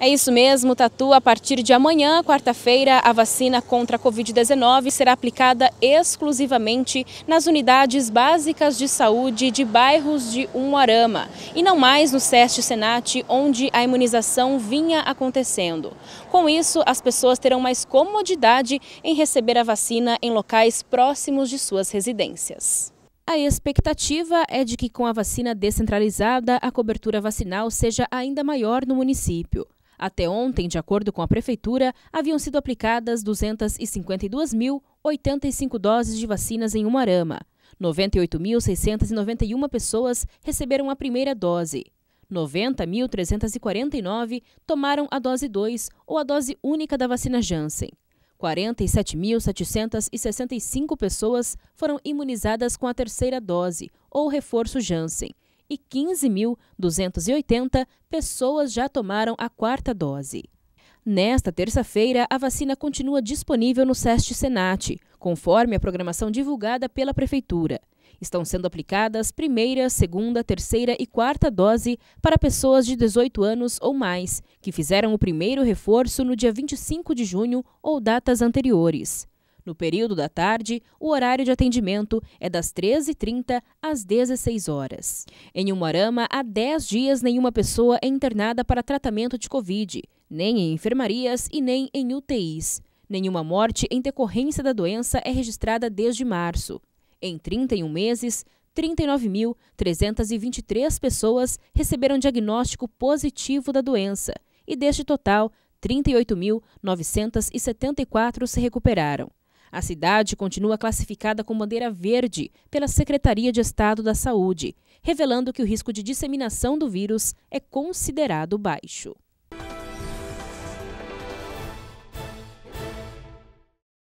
É isso mesmo, Tatu. A partir de amanhã, quarta-feira, a vacina contra a Covid-19 será aplicada exclusivamente nas unidades básicas de saúde de bairros de Umuarama e não mais no SEST Senat, onde a imunização vinha acontecendo. Com isso, as pessoas terão mais comodidade em receber a vacina em locais próximos de suas residências. A expectativa é de que com a vacina descentralizada, a cobertura vacinal seja ainda maior no município. Até ontem, de acordo com a Prefeitura, haviam sido aplicadas 252.085 doses de vacinas em Umarama. 98.691 pessoas receberam a primeira dose. 90.349 tomaram a dose 2 ou a dose única da vacina Janssen. 47.765 pessoas foram imunizadas com a terceira dose ou reforço Janssen e 15.280 pessoas já tomaram a quarta dose. Nesta terça-feira, a vacina continua disponível no SEST Senat, conforme a programação divulgada pela Prefeitura. Estão sendo aplicadas primeira, segunda, terceira e quarta dose para pessoas de 18 anos ou mais, que fizeram o primeiro reforço no dia 25 de junho ou datas anteriores. No período da tarde, o horário de atendimento é das 13h30 às 16 horas. Em Umarama, há 10 dias nenhuma pessoa é internada para tratamento de Covid, nem em enfermarias e nem em UTIs. Nenhuma morte em decorrência da doença é registrada desde março. Em 31 meses, 39.323 pessoas receberam diagnóstico positivo da doença e, deste total, 38.974 se recuperaram. A cidade continua classificada com bandeira verde pela Secretaria de Estado da Saúde, revelando que o risco de disseminação do vírus é considerado baixo.